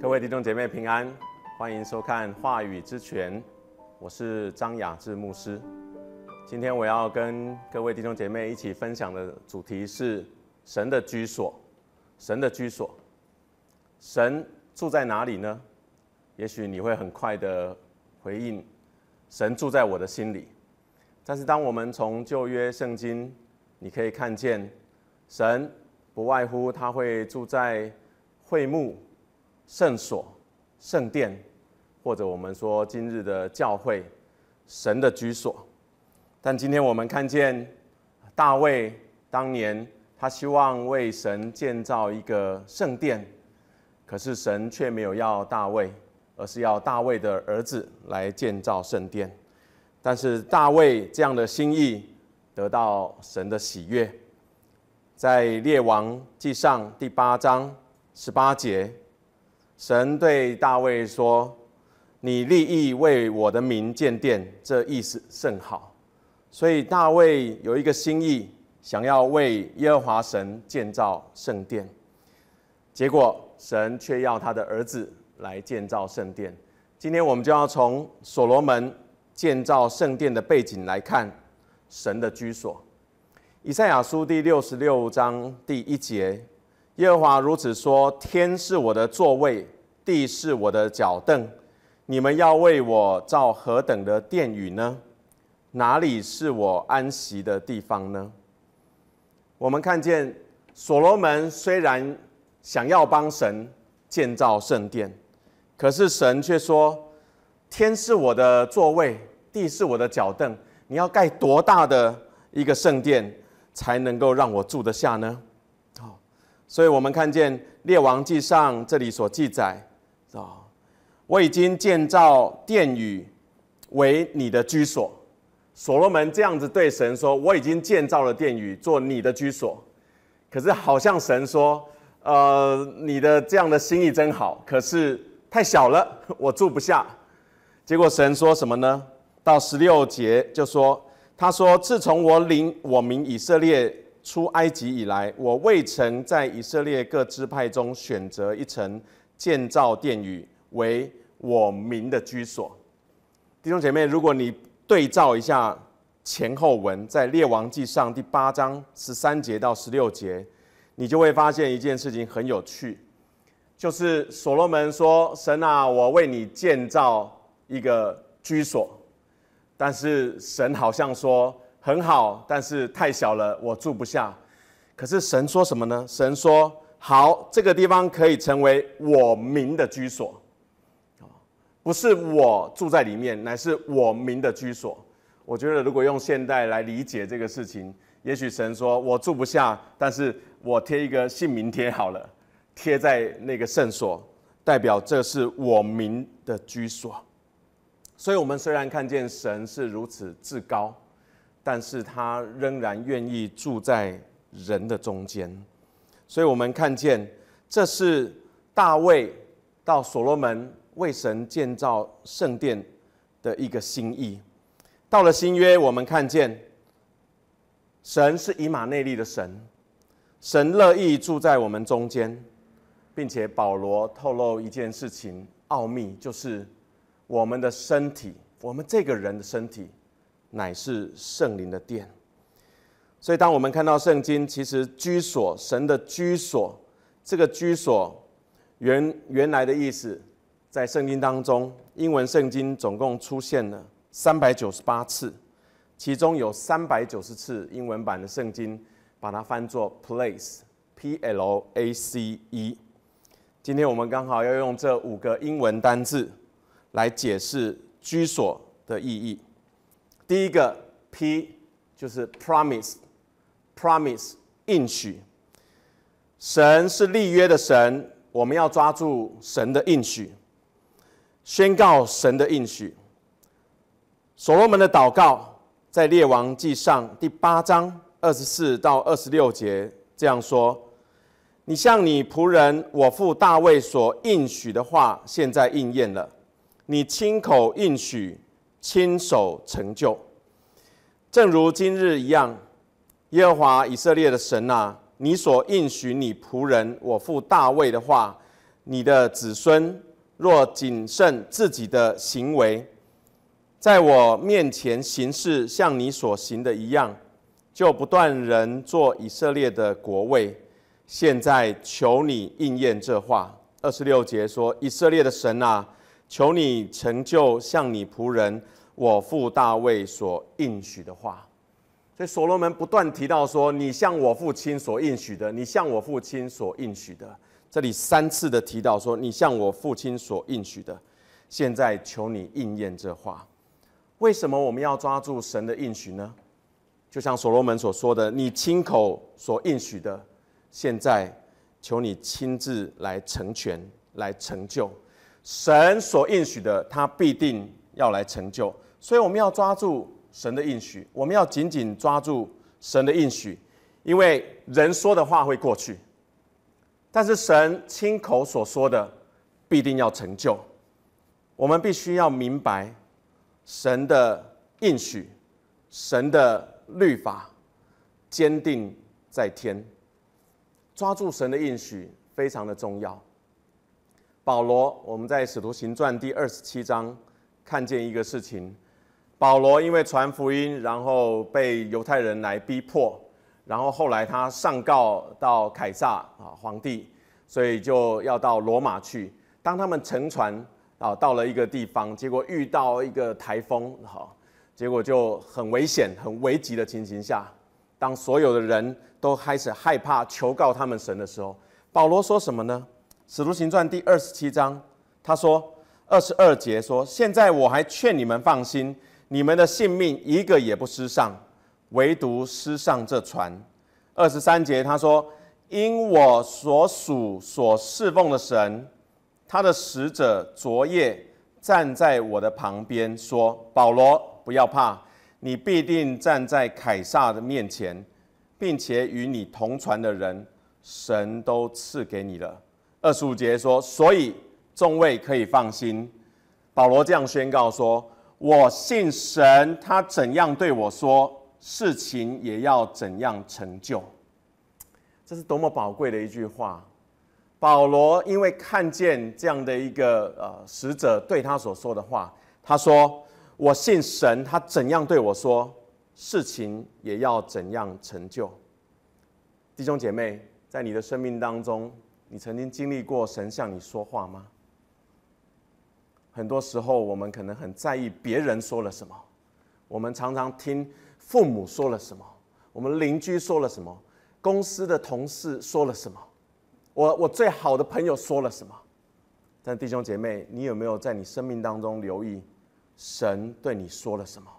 各位弟兄姐妹平安，欢迎收看《话语之泉》，我是张雅志牧师。今天我要跟各位弟兄姐妹一起分享的主题是神的居所。神的居所，神住在哪里呢？也许你会很快的回应：神住在我的心里。但是当我们从旧约圣经，你可以看见，神不外乎他会住在会幕、圣所、圣殿，或者我们说今日的教会，神的居所。但今天我们看见大卫当年，他希望为神建造一个圣殿，可是神却没有要大卫，而是要大卫的儿子来建造圣殿。但是大卫这样的心意得到神的喜悦，在列王记上第八章十八节，神对大卫说：“你立意为我的民建殿，这意思甚好。”所以大卫有一个心意，想要为耶和华神建造圣殿，结果神却要他的儿子来建造圣殿。今天我们就要从所罗门建造圣殿的背景来看神的居所。以赛亚书第六十六章第一节，耶和华如此说：天是我的座位，地是我的脚凳，你们要为我造何等的殿宇呢？哪里是我安息的地方呢？我们看见所罗门虽然想要帮神建造圣殿，可是神却说：“天是我的座位，地是我的脚凳。你要盖多大的一个圣殿，才能够让我住得下呢？”好，所以我们看见列王记上这里所记载：“啊，我已经建造殿宇为你的居所。”所罗门这样子对神说：“我已经建造了殿宇，做你的居所。”可是好像神说：“呃，你的这样的心意真好，可是太小了，我住不下。”结果神说什么呢？到十六节就说：“他说，自从我领我民以色列出埃及以来，我未曾在以色列各支派中选择一层建造殿宇为我民的居所。”弟兄姐妹，如果你对照一下前后文，在《列王纪》上第八章十三节到十六节，你就会发现一件事情很有趣，就是所罗门说：“神啊，我为你建造一个居所。”但是神好像说：“很好，但是太小了，我住不下。”可是神说什么呢？神说：“好，这个地方可以成为我民的居所。”不是我住在里面，乃是我民的居所。我觉得，如果用现代来理解这个事情，也许神说我住不下，但是我贴一个姓名贴好了，贴在那个圣所，代表这是我民的居所。所以，我们虽然看见神是如此至高，但是他仍然愿意住在人的中间。所以我们看见，这是大卫到所罗门。为神建造圣殿的一个心意，到了新约，我们看见神是以马内利的神，神乐意住在我们中间，并且保罗透露一件事情奥秘，就是我们的身体，我们这个人的身体乃是圣灵的殿。所以，当我们看到圣经，其实居所，神的居所，这个居所原原来的意思。在圣经当中，英文圣经总共出现了三百九十八次，其中有三百九十次英文版的圣经把它翻作 place，P L A C E。今天我们刚好要用这五个英文单字来解释居所的意义。第一个 P 就是 promise，promise 应许。神是立约的神，我们要抓住神的应许。宣告神的应许。所罗门的祷告在列王记上第八章二十四到二十六节这样说：“你向你仆人我父大卫所应许的话，现在应验了。你亲口应许，亲手成就，正如今日一样。耶和华以色列的神啊，你所应许你仆人我父大卫的话，你的子孙。”若谨慎自己的行为，在我面前行事像你所行的一样，就不断人做以色列的国位。现在求你应验这话。二十六节说：“以色列的神啊，求你成就像你仆人我父大卫所应许的话。”所以所罗门不断提到说：“你向我父亲所应许的，你向我父亲所应许的。”这里三次的提到说：“你向我父亲所应许的，现在求你应验这话。”为什么我们要抓住神的应许呢？就像所罗门所说的：“你亲口所应许的，现在求你亲自来成全、来成就神所应许的，他必定要来成就。”所以我们要抓住神的应许，我们要紧紧抓住神的应许，因为人说的话会过去。但是神亲口所说的，必定要成就。我们必须要明白神的应许，神的律法，坚定在天。抓住神的应许非常的重要。保罗，我们在使徒行传第二十七章看见一个事情：保罗因为传福音，然后被犹太人来逼迫。然后后来他上告到凯撒啊皇帝，所以就要到罗马去。当他们乘船啊到了一个地方，结果遇到一个台风哈，结果就很危险、很危急的情形下，当所有的人都开始害怕求告他们神的时候，保罗说什么呢？《使徒行传》第二十七章，他说二十二节说：“现在我还劝你们放心，你们的性命一个也不失丧。”唯独失上这船。二十三节他说：“因我所属所侍奉的神，他的使者昨夜站在我的旁边，说：保罗，不要怕，你必定站在凯撒的面前，并且与你同船的人，神都赐给你了。”二十五节说：“所以众位可以放心。”保罗这样宣告说：“我信神，他怎样对我说。”事情也要怎样成就，这是多么宝贵的一句话。保罗因为看见这样的一个呃使者对他所说的话，他说：“我信神，他怎样对我说，事情也要怎样成就。”弟兄姐妹，在你的生命当中，你曾经经历过神向你说话吗？很多时候，我们可能很在意别人说了什么。我们常常听父母说了什么，我们邻居说了什么，公司的同事说了什么，我我最好的朋友说了什么。但弟兄姐妹，你有没有在你生命当中留意神对你说了什么？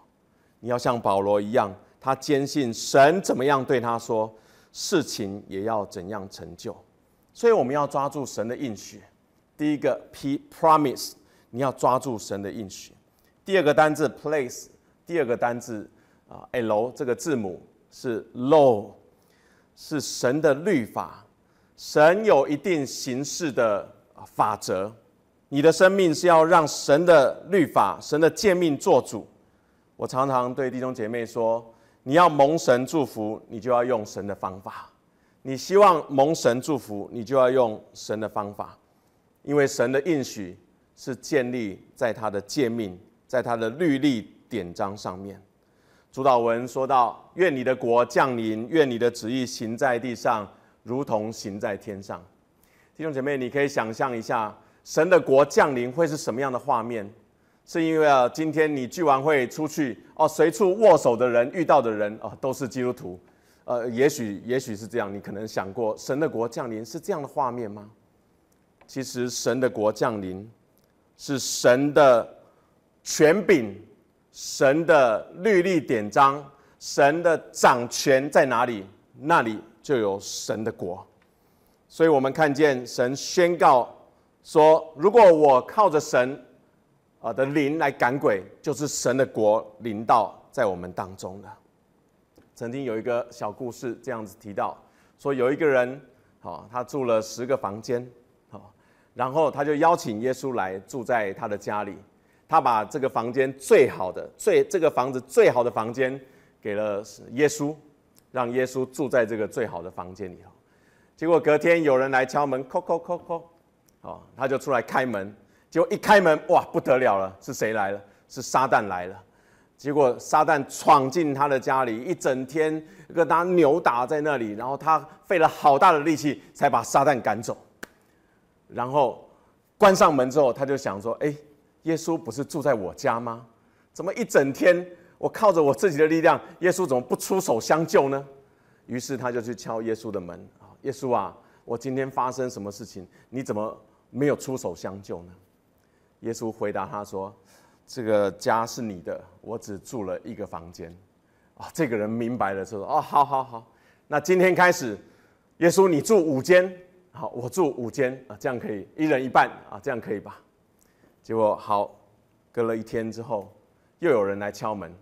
你要像保罗一样，他坚信神怎么样对他说，事情也要怎样成就。所以我们要抓住神的应许。第一个 P Promise，你要抓住神的应许。第二个单字 Place。第二个单字啊，L 这个字母是 LO，是神的律法。神有一定形式的法则，你的生命是要让神的律法、神的诫命做主。我常常对弟兄姐妹说，你要蒙神祝福，你就要用神的方法；你希望蒙神祝福，你就要用神的方法，因为神的应许是建立在他的诫命，在他的律例。典章上面，主导文说到：“愿你的国降临，愿你的旨意行在地上，如同行在天上。”弟兄姐妹，你可以想象一下，神的国降临会是什么样的画面？是因为啊，今天你聚完会出去，哦，随处握手的人、遇到的人啊，都是基督徒。呃，也许，也许是这样，你可能想过，神的国降临是这样的画面吗？其实，神的国降临是神的权柄。神的律例典章，神的掌权在哪里，那里就有神的国。所以，我们看见神宣告说：“如果我靠着神啊的灵来赶鬼，就是神的国临到在我们当中了。”曾经有一个小故事，这样子提到说，有一个人，好，他住了十个房间，好，然后他就邀请耶稣来住在他的家里。他把这个房间最好的最这个房子最好的房间给了耶稣，让耶稣住在这个最好的房间里头。结果隔天有人来敲门，叩叩叩叩，哦，他就出来开门。结果一开门，哇，不得了了，是谁来了？是撒旦来了。结果撒旦闯进他的家里，一整天跟他扭打在那里，然后他费了好大的力气才把撒旦赶走。然后关上门之后，他就想说，哎。耶稣不是住在我家吗？怎么一整天我靠着我自己的力量，耶稣怎么不出手相救呢？于是他就去敲耶稣的门啊，耶稣啊，我今天发生什么事情，你怎么没有出手相救呢？耶稣回答他说：“这个家是你的，我只住了一个房间。”啊，这个人明白了说：“哦，好好好，那今天开始，耶稣你住五间，好，我住五间啊，这样可以一人一半啊，这样可以吧？”结果好，隔了一天之后，又有人来敲门，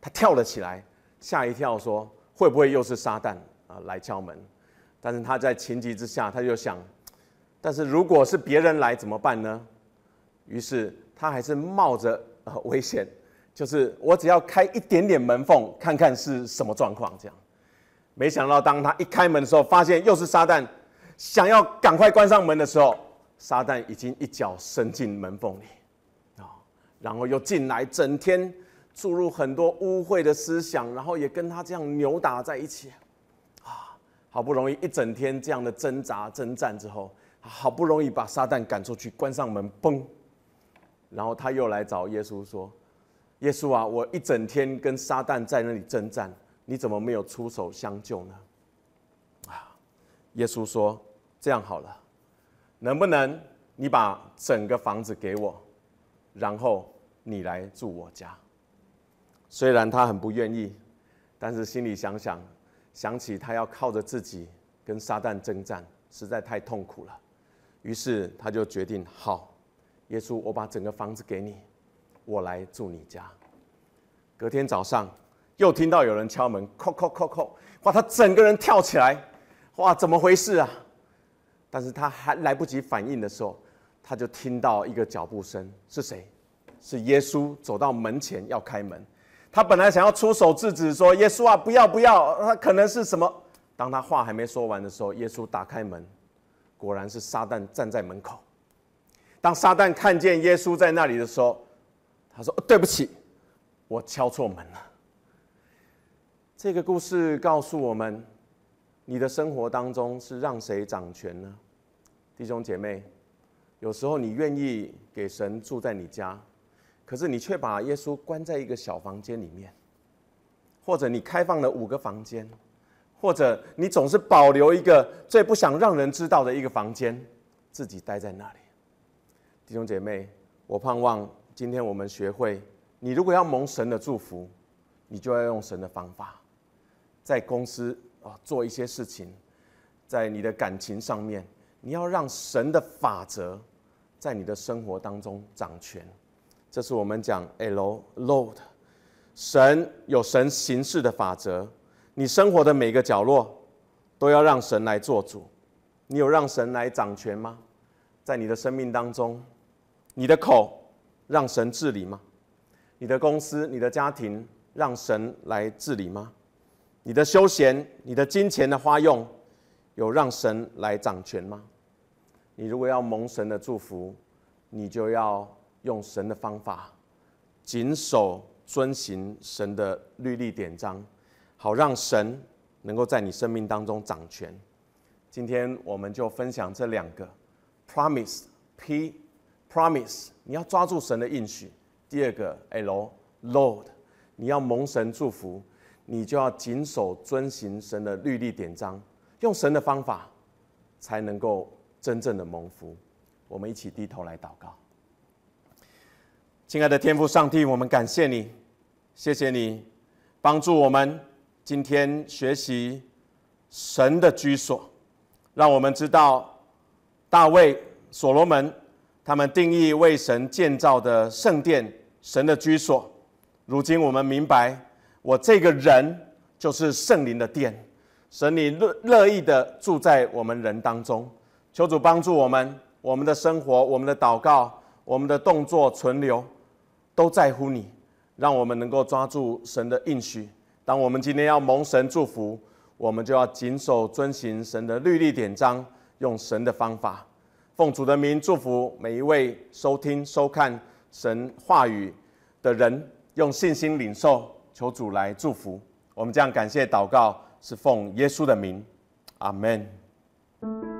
他跳了起来，吓一跳，说会不会又是撒旦啊来敲门？但是他在情急之下，他就想，但是如果是别人来怎么办呢？于是他还是冒着呃危险，就是我只要开一点点门缝，看看是什么状况这样。没想到当他一开门的时候，发现又是撒旦，想要赶快关上门的时候。撒旦已经一脚伸进门缝里，啊，然后又进来，整天注入很多污秽的思想，然后也跟他这样扭打在一起，啊，好不容易一整天这样的挣扎征战之后，好不容易把撒旦赶出去，关上门，嘣，然后他又来找耶稣说：“耶稣啊，我一整天跟撒旦在那里征战，你怎么没有出手相救呢？”啊，耶稣说：“这样好了。”能不能你把整个房子给我，然后你来住我家？虽然他很不愿意，但是心里想想，想起他要靠着自己跟撒旦征战，实在太痛苦了。于是他就决定：好，耶稣，我把整个房子给你，我来住你家。隔天早上又听到有人敲门，叩叩叩叩，哇！他整个人跳起来，哇，怎么回事啊？但是他还来不及反应的时候，他就听到一个脚步声，是谁？是耶稣走到门前要开门。他本来想要出手制止，说：“耶稣啊，不要不要！”他可能是什么？当他话还没说完的时候，耶稣打开门，果然是撒旦站在门口。当撒旦看见耶稣在那里的时候，他说：“对不起，我敲错门了。”这个故事告诉我们：你的生活当中是让谁掌权呢？弟兄姐妹，有时候你愿意给神住在你家，可是你却把耶稣关在一个小房间里面，或者你开放了五个房间，或者你总是保留一个最不想让人知道的一个房间，自己待在那里。弟兄姐妹，我盼望今天我们学会，你如果要蒙神的祝福，你就要用神的方法，在公司啊做一些事情，在你的感情上面。你要让神的法则在你的生活当中掌权，这是我们讲 L load。神有神行事的法则，你生活的每个角落都要让神来做主。你有让神来掌权吗？在你的生命当中，你的口让神治理吗？你的公司、你的家庭让神来治理吗？你的休闲、你的金钱的花用有让神来掌权吗？你如果要蒙神的祝福，你就要用神的方法，谨守遵行神的律例典章，好让神能够在你生命当中掌权。今天我们就分享这两个：Promise P，Promise，你要抓住神的应许；第二个 L，Lord，你要蒙神祝福，你就要谨守遵行神的律例典章，用神的方法才能够。真正的蒙福，我们一起低头来祷告。亲爱的天父上帝，我们感谢你，谢谢你帮助我们今天学习神的居所，让我们知道大卫、所罗门他们定义为神建造的圣殿，神的居所。如今我们明白，我这个人就是圣灵的殿，神你乐乐意的住在我们人当中。求主帮助我们，我们的生活、我们的祷告、我们的动作存留，都在乎你，让我们能够抓住神的应许。当我们今天要蒙神祝福，我们就要谨守遵行神的律例典章，用神的方法，奉主的名祝福每一位收听收看神话语的人，用信心领受。求主来祝福我们，这样感谢祷告，是奉耶稣的名，阿门。